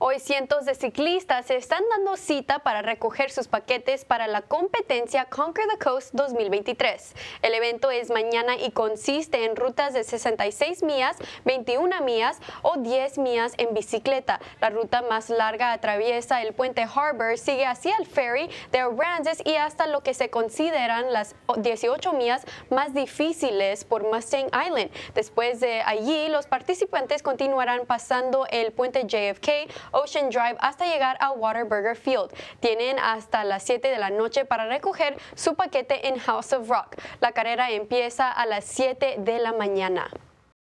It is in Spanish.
Hoy cientos de ciclistas se están dando cita para recoger sus paquetes para la competencia Conquer the Coast 2023. El evento es mañana y consiste en rutas de 66 millas, 21 millas o 10 millas en bicicleta. La ruta más larga atraviesa el puente Harbor, sigue hacia el ferry de Aransas y hasta lo que se consideran las 18 millas más difíciles por Mustang Island. Después de allí, los participantes continuarán pasando el puente JFK Ocean Drive hasta llegar a Waterburger Field. Tienen hasta las 7 de la noche para recoger su paquete en House of Rock. La carrera empieza a las 7 de la mañana.